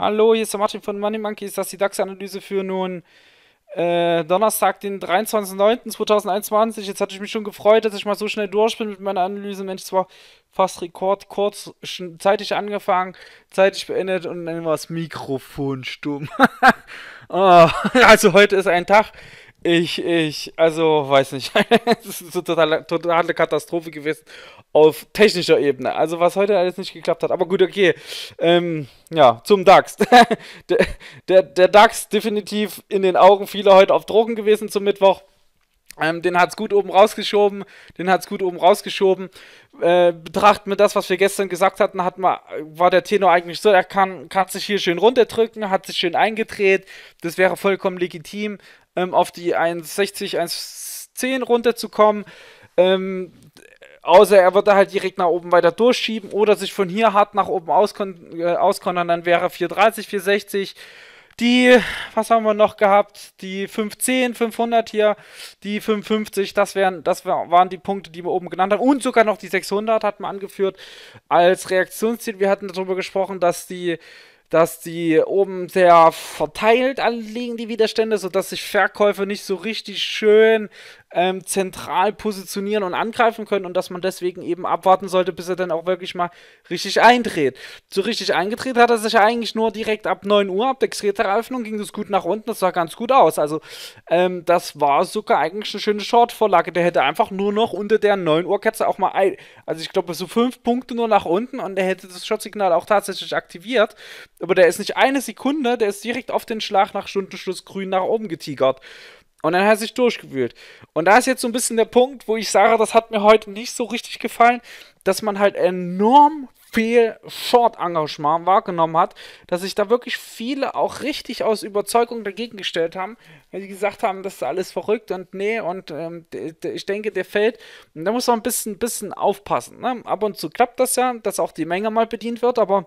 Hallo, hier ist der Martin von Money Monkeys. Das ist die DAX-Analyse für nun äh, Donnerstag, den 23.09.2021. Jetzt hatte ich mich schon gefreut, dass ich mal so schnell durch bin mit meiner Analyse. Mensch, es war fast rekordkurz, zeitig angefangen, zeitig beendet und dann war das Mikrofon stumm. oh, also heute ist ein Tag, ich, ich, also weiß nicht. Es ist eine totale, totale Katastrophe gewesen auf technischer Ebene. Also was heute alles nicht geklappt hat. Aber gut, okay. Ähm, ja, zum DAX. der, der, der DAX definitiv in den Augen vieler heute auf Drogen gewesen zum Mittwoch. Ähm, den hat es gut oben rausgeschoben, den hat es gut oben rausgeschoben. Äh, betrachten wir das, was wir gestern gesagt hatten, hat man, war der Tenor eigentlich so, er kann, kann sich hier schön runterdrücken, hat sich schön eingedreht, das wäre vollkommen legitim, ähm, auf die 1,60, 1,10 runterzukommen. Ähm, außer er würde halt direkt nach oben weiter durchschieben oder sich von hier hart nach oben auskon äh, auskontern, dann wäre 4,30, 4,60 die, was haben wir noch gehabt? Die 510, 500 hier, die 550, das, wären, das waren die Punkte, die wir oben genannt haben. Und sogar noch die 600 hat man angeführt als Reaktionsziel. Wir hatten darüber gesprochen, dass die dass die oben sehr verteilt anliegen, die Widerstände, sodass sich Verkäufe nicht so richtig schön ähm, zentral positionieren und angreifen können und dass man deswegen eben abwarten sollte, bis er dann auch wirklich mal richtig eindreht. So richtig eingedreht hat er sich eigentlich nur direkt ab 9 Uhr, ab der Xreta-Eröffnung ging das gut nach unten, das sah ganz gut aus. Also ähm, das war sogar eigentlich eine schöne Short-Vorlage. Der hätte einfach nur noch unter der 9 Uhr-Katze auch mal, ein, also ich glaube so 5 Punkte nur nach unten und der hätte das shot auch tatsächlich aktiviert. Aber der ist nicht eine Sekunde, der ist direkt auf den Schlag nach Stundenschluss grün nach oben getigert. Und dann hat er sich durchgewühlt. Und da ist jetzt so ein bisschen der Punkt, wo ich sage, das hat mir heute nicht so richtig gefallen, dass man halt enorm viel Short-Engagement wahrgenommen hat, dass sich da wirklich viele auch richtig aus Überzeugung dagegen gestellt haben, weil sie gesagt haben, das ist alles verrückt und nee, und ähm, ich denke, der fällt. Und da muss man ein bisschen, bisschen aufpassen. Ne? Ab und zu klappt das ja, dass auch die Menge mal bedient wird, aber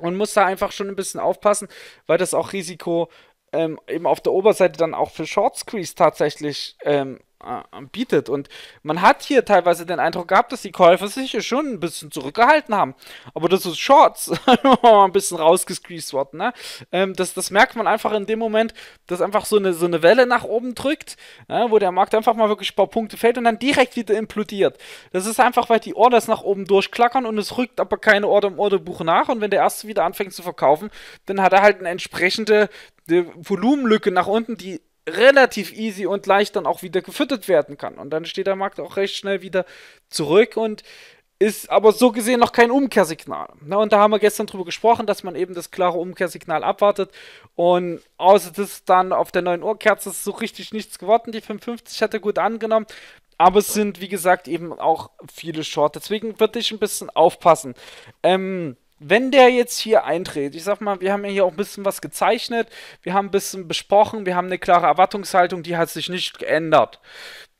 man muss da einfach schon ein bisschen aufpassen, weil das auch Risiko ähm, eben auf der Oberseite dann auch für Short Squeeze tatsächlich ähm, äh, bietet. Und man hat hier teilweise den Eindruck gehabt, dass die Käufer sich schon ein bisschen zurückgehalten haben. Aber das ist Shorts, ein bisschen rausgesqueezed worden. Ne? Ähm, das, das merkt man einfach in dem Moment, dass einfach so eine, so eine Welle nach oben drückt, ne? wo der Markt einfach mal wirklich ein paar Punkte fällt und dann direkt wieder implodiert. Das ist einfach, weil die Orders nach oben durchklackern und es rückt aber keine Order im Orderbuch nach. Und wenn der erste wieder anfängt zu verkaufen, dann hat er halt eine entsprechende Volumenlücke nach unten, die relativ easy und leicht dann auch wieder gefüttert werden kann. Und dann steht der Markt auch recht schnell wieder zurück und ist aber so gesehen noch kein Umkehrsignal. und da haben wir gestern drüber gesprochen, dass man eben das klare Umkehrsignal abwartet. Und außer das dann auf der 9 Uhr Kerze ist so richtig nichts geworden. Die 55 hat er gut angenommen. Aber es sind, wie gesagt, eben auch viele Short. Deswegen würde ich ein bisschen aufpassen. Ähm, wenn der jetzt hier eintritt, ich sag mal, wir haben ja hier auch ein bisschen was gezeichnet, wir haben ein bisschen besprochen, wir haben eine klare Erwartungshaltung, die hat sich nicht geändert.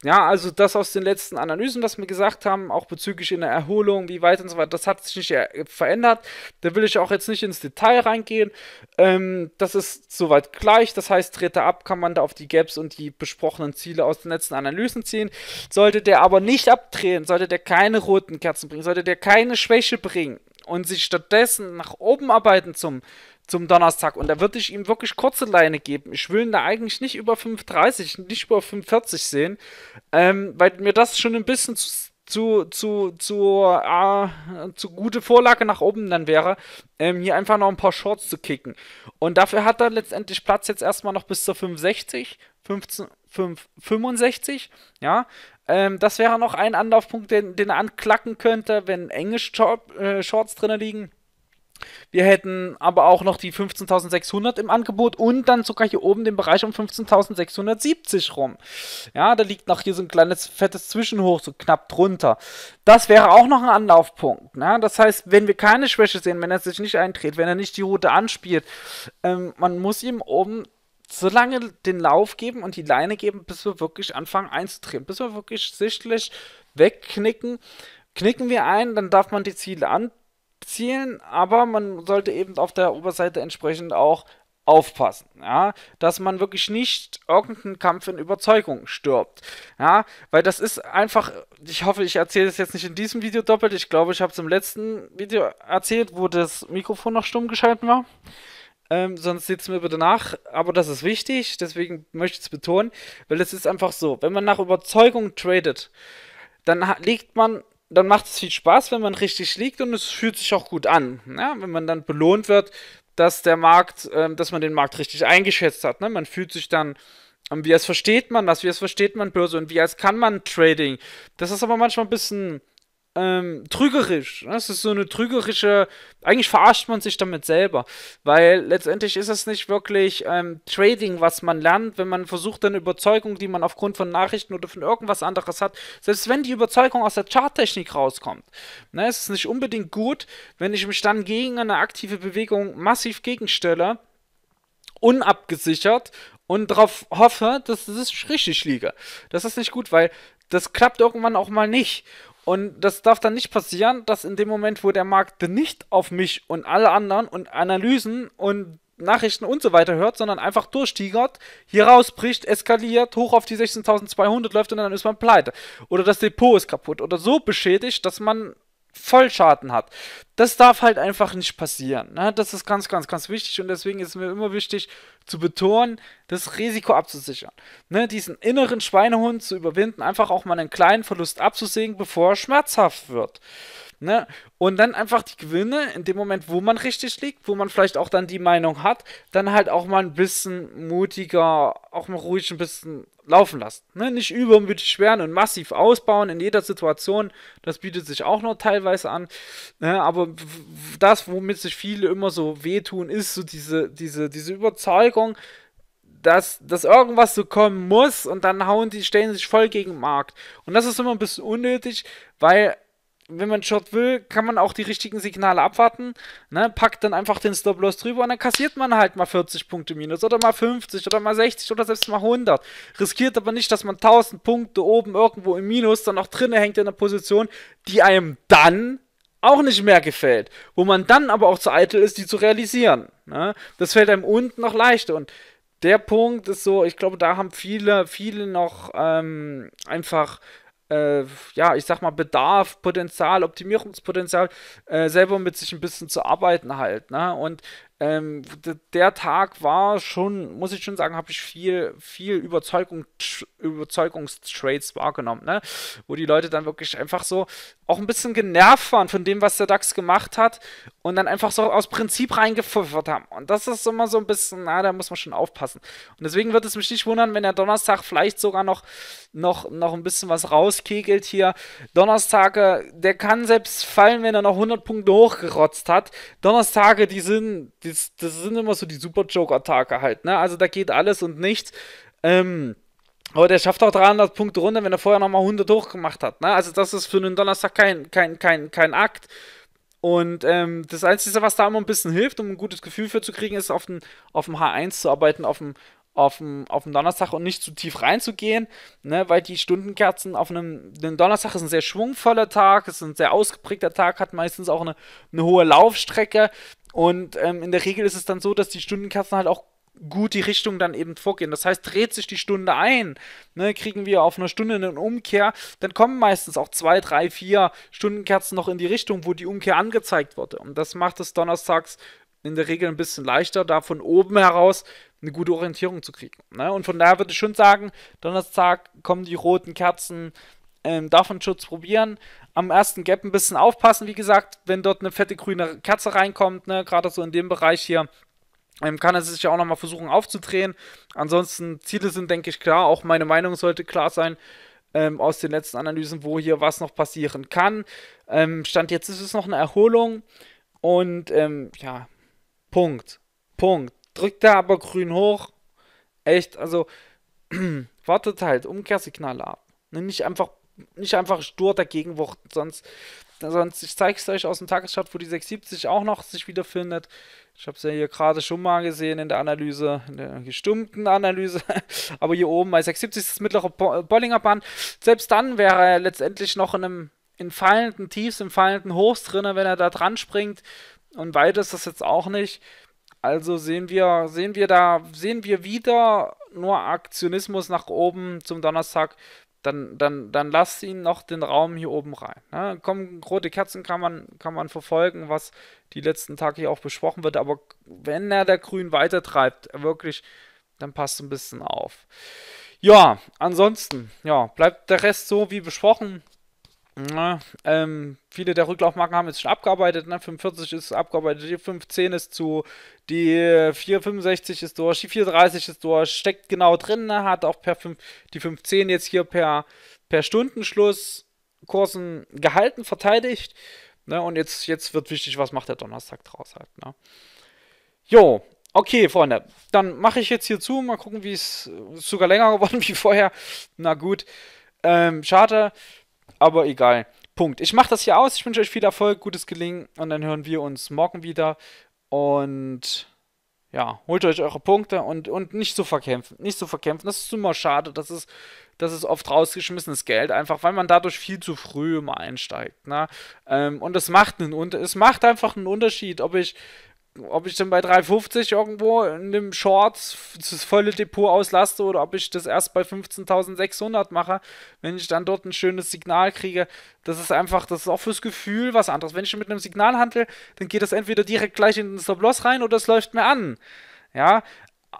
Ja, also das aus den letzten Analysen, was wir gesagt haben, auch bezüglich in der Erholung, wie weit und so weiter, das hat sich nicht äh, verändert. Da will ich auch jetzt nicht ins Detail reingehen. Ähm, das ist soweit gleich. Das heißt, tritt er ab, kann man da auf die Gaps und die besprochenen Ziele aus den letzten Analysen ziehen. Sollte der aber nicht abdrehen, sollte der keine roten Kerzen bringen, sollte der keine Schwäche bringen, und sich stattdessen nach oben arbeiten zum, zum Donnerstag. Und da würde ich ihm wirklich kurze Leine geben. Ich will ihn da eigentlich nicht über 5,30, nicht über 5,40 sehen, ähm, weil mir das schon ein bisschen zu, zu, zu, zu, äh, zu gute Vorlage nach oben dann wäre, ähm, hier einfach noch ein paar Shorts zu kicken. Und dafür hat er letztendlich Platz jetzt erstmal noch bis zur 65, 15, 5,65. Ja, ähm, das wäre noch ein Anlaufpunkt, den, den er anklacken könnte, wenn enge Short, äh, Shorts drin liegen. Wir hätten aber auch noch die 15.600 im Angebot und dann sogar hier oben den Bereich um 15.670 rum. Ja, da liegt noch hier so ein kleines fettes Zwischenhoch, so knapp drunter. Das wäre auch noch ein Anlaufpunkt. Ne? Das heißt, wenn wir keine Schwäche sehen, wenn er sich nicht eindreht, wenn er nicht die Route anspielt, ähm, man muss ihm oben so lange den Lauf geben und die Leine geben, bis wir wirklich anfangen einzudrehen, bis wir wirklich sichtlich wegknicken. Knicken wir ein, dann darf man die Ziele anzielen, aber man sollte eben auf der Oberseite entsprechend auch aufpassen, ja, dass man wirklich nicht irgendeinen Kampf in Überzeugung stirbt, ja, weil das ist einfach, ich hoffe, ich erzähle es jetzt nicht in diesem Video doppelt, ich glaube, ich habe es im letzten Video erzählt, wo das Mikrofon noch stumm geschalten war, ähm, sonst sitzen wir bitte nach. Aber das ist wichtig, deswegen möchte ich es betonen, weil es ist einfach so, wenn man nach Überzeugung tradet, dann liegt man, dann macht es viel Spaß, wenn man richtig liegt und es fühlt sich auch gut an. Ja? Ne? Wenn man dann belohnt wird, dass der Markt, äh, dass man den Markt richtig eingeschätzt hat. Ne? Man fühlt sich dann ähm, wie es versteht man was Wie es versteht man Börse und wie es kann man Trading? Das ist aber manchmal ein bisschen ähm, trügerisch. Das ist so eine trügerische. Eigentlich verarscht man sich damit selber, weil letztendlich ist es nicht wirklich ähm, Trading, was man lernt, wenn man versucht, eine Überzeugung, die man aufgrund von Nachrichten oder von irgendwas anderes hat, selbst wenn die Überzeugung aus der Charttechnik rauskommt, ne, ist es nicht unbedingt gut, wenn ich mich dann gegen eine aktive Bewegung massiv gegenstelle. Unabgesichert und darauf hoffe, dass ich richtig liege. Das ist nicht gut, weil das klappt irgendwann auch mal nicht. Und das darf dann nicht passieren, dass in dem Moment, wo der Markt nicht auf mich und alle anderen und Analysen und Nachrichten und so weiter hört, sondern einfach durchstiegert, hier rausbricht, eskaliert, hoch auf die 16.200 läuft und dann ist man pleite. Oder das Depot ist kaputt oder so beschädigt, dass man Vollschaden hat. Das darf halt einfach nicht passieren. Ne? Das ist ganz, ganz, ganz wichtig und deswegen ist mir immer wichtig zu betonen, das Risiko abzusichern. Ne? Diesen inneren Schweinehund zu überwinden, einfach auch mal einen kleinen Verlust abzusägen, bevor er schmerzhaft wird. Ne? Und dann einfach die Gewinne in dem Moment, wo man richtig liegt, wo man vielleicht auch dann die Meinung hat, dann halt auch mal ein bisschen mutiger, auch mal ruhig ein bisschen laufen lassen. Ne? Nicht übermütig schweren und massiv ausbauen in jeder Situation. Das bietet sich auch noch teilweise an. Ne? Aber das, womit sich viele immer so wehtun, ist so diese, diese, diese Überzeugung, dass, dass irgendwas so kommen muss und dann hauen die, stellen sich voll gegen den Markt. Und das ist immer ein bisschen unnötig, weil wenn man Shot will, kann man auch die richtigen Signale abwarten, ne? packt dann einfach den Stop-Loss drüber und dann kassiert man halt mal 40 Punkte minus oder mal 50 oder mal 60 oder selbst mal 100. Riskiert aber nicht, dass man 1000 Punkte oben irgendwo im Minus dann auch drinne hängt in der Position, die einem dann auch nicht mehr gefällt, wo man dann aber auch zu eitel ist, die zu realisieren. Ne? Das fällt einem unten noch leichter und der Punkt ist so, ich glaube, da haben viele, viele noch ähm, einfach äh, ja, ich sag mal, Bedarf, Potenzial, Optimierungspotenzial, äh, selber mit sich ein bisschen zu arbeiten halt. Ne? Und ähm, der Tag war schon, muss ich schon sagen, habe ich viel, viel Überzeugung, Überzeugungstrades wahrgenommen, ne? Wo die Leute dann wirklich einfach so auch ein bisschen genervt waren von dem, was der DAX gemacht hat und dann einfach so aus Prinzip reingepfuffert haben. Und das ist immer so ein bisschen, na, da muss man schon aufpassen. Und deswegen wird es mich nicht wundern, wenn der Donnerstag vielleicht sogar noch, noch, noch ein bisschen was rauskegelt hier. Donnerstage, der kann selbst fallen, wenn er noch 100 Punkte hochgerotzt hat. Donnerstage, die sind das, das sind immer so die Super-Joke-Attacke halt, ne? Also da geht alles und nichts. Ähm, aber der schafft auch 300 Punkte runter, wenn er vorher nochmal 100 hochgemacht hat. Ne? Also das ist für einen Donnerstag kein, kein, kein, kein Akt. Und ähm, das Einzige, was da immer ein bisschen hilft, um ein gutes Gefühl für zu kriegen, ist auf dem auf H1 zu arbeiten, auf dem auf dem, auf dem Donnerstag und nicht zu tief reinzugehen, ne, weil die Stundenkerzen auf einem, einem Donnerstag ist ein sehr schwungvoller Tag, ist ein sehr ausgeprägter Tag, hat meistens auch eine, eine hohe Laufstrecke. Und ähm, in der Regel ist es dann so, dass die Stundenkerzen halt auch gut die Richtung dann eben vorgehen. Das heißt, dreht sich die Stunde ein, ne, kriegen wir auf einer Stunde einen Umkehr, dann kommen meistens auch zwei, drei, vier Stundenkerzen noch in die Richtung, wo die Umkehr angezeigt wurde. Und das macht es donnerstags in der Regel ein bisschen leichter, da von oben heraus eine gute Orientierung zu kriegen. Ne? Und von daher würde ich schon sagen, Donnerstag kommen die roten Kerzen ähm, davon Schutz probieren. Am ersten Gap ein bisschen aufpassen, wie gesagt, wenn dort eine fette grüne Kerze reinkommt, ne, gerade so in dem Bereich hier, ähm, kann er sich ja auch nochmal versuchen aufzudrehen. Ansonsten, Ziele sind, denke ich, klar. Auch meine Meinung sollte klar sein ähm, aus den letzten Analysen, wo hier was noch passieren kann. Ähm, Stand jetzt ist es noch eine Erholung und ähm, ja, Punkt. Punkt. Drückt er aber grün hoch. Echt, also wartet halt Umkehrsignale ab. Ne, nicht einfach nicht einfach stur dagegen wuchten, sonst, sonst ich zeige es euch aus dem Tagesschatz, wo die 670 auch noch sich wiederfindet. Ich habe es ja hier gerade schon mal gesehen in der Analyse, in der gestummten Analyse. Aber hier oben bei 670 ist das mittlere äh, Bollinger Band. Selbst dann wäre er letztendlich noch in einem in fallenden Tiefs, in fallenden Hochs drin, wenn er da dran springt. Und weit ist das jetzt auch nicht. Also sehen wir, sehen wir da, sehen wir wieder nur Aktionismus nach oben zum Donnerstag dann, dann, dann lass ihn noch den Raum hier oben rein. Ne? Kommen rote Kerzen kann man, kann man verfolgen, was die letzten Tage hier auch besprochen wird, aber wenn er der Grün weitertreibt, wirklich, dann passt ein bisschen auf. Ja, ansonsten, ja, bleibt der Rest so wie besprochen. Na, ähm, viele der Rücklaufmarken haben jetzt schon abgearbeitet. Ne? 45 ist abgearbeitet, die 510 ist zu, die 465 ist durch, die 430 ist durch, steckt genau drin. Ne? Hat auch per 5, die 510 jetzt hier per, per Stundenschluss Kursen gehalten, verteidigt. Ne? Und jetzt, jetzt wird wichtig, was macht der Donnerstag draus halt. Ne? Jo, Okay, Freunde, dann mache ich jetzt hier zu. Mal gucken, wie es sogar länger geworden wie vorher. Na gut, ähm, schade. Aber egal. Punkt. Ich mache das hier aus. Ich wünsche euch viel Erfolg, gutes Gelingen und dann hören wir uns morgen wieder. Und ja, holt euch eure Punkte und, und nicht zu verkämpfen. Nicht zu verkämpfen. Das ist immer schade. Das ist, das ist oft rausgeschmissenes Geld, einfach weil man dadurch viel zu früh immer einsteigt. Ne? Ähm, und es macht einen Es macht einfach einen Unterschied, ob ich ob ich dann bei 3,50 irgendwo in dem Shorts das volle Depot auslaste oder ob ich das erst bei 15.600 mache, wenn ich dann dort ein schönes Signal kriege, das ist einfach, das ist auch fürs Gefühl was anderes. Wenn ich mit einem Signal handle, dann geht das entweder direkt gleich in den Stop-Loss rein oder es läuft mir an. Ja,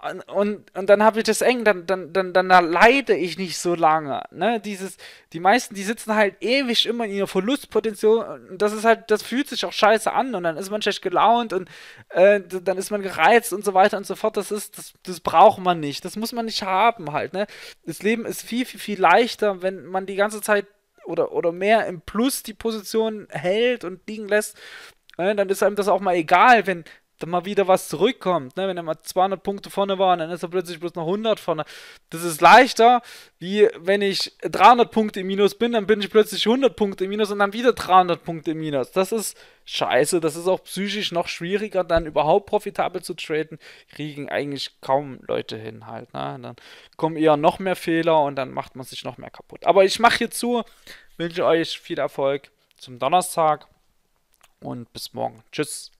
und, und, und dann habe ich das eng, dann, dann, dann, dann leide ich nicht so lange. Ne? Dieses, die meisten, die sitzen halt ewig immer in ihrer Verlustpotenzial und das ist halt, das fühlt sich auch scheiße an und dann ist man schlecht gelaunt und äh, dann ist man gereizt und so weiter und so fort. Das ist, das, das braucht man nicht. Das muss man nicht haben halt. Ne? Das Leben ist viel, viel, viel leichter, wenn man die ganze Zeit oder, oder mehr im Plus die Position hält und liegen lässt, ne? dann ist einem das auch mal egal, wenn, dann mal wieder was zurückkommt. Ne? Wenn er mal 200 Punkte vorne war, dann ist er plötzlich bloß noch 100 vorne. Das ist leichter, wie wenn ich 300 Punkte im Minus bin, dann bin ich plötzlich 100 Punkte im Minus und dann wieder 300 Punkte im Minus. Das ist scheiße. Das ist auch psychisch noch schwieriger, dann überhaupt profitabel zu traden. Kriegen eigentlich kaum Leute hin halt. Ne? Dann kommen eher noch mehr Fehler und dann macht man sich noch mehr kaputt. Aber ich mache hier zu. Wünsche euch viel Erfolg zum Donnerstag und bis morgen. Tschüss.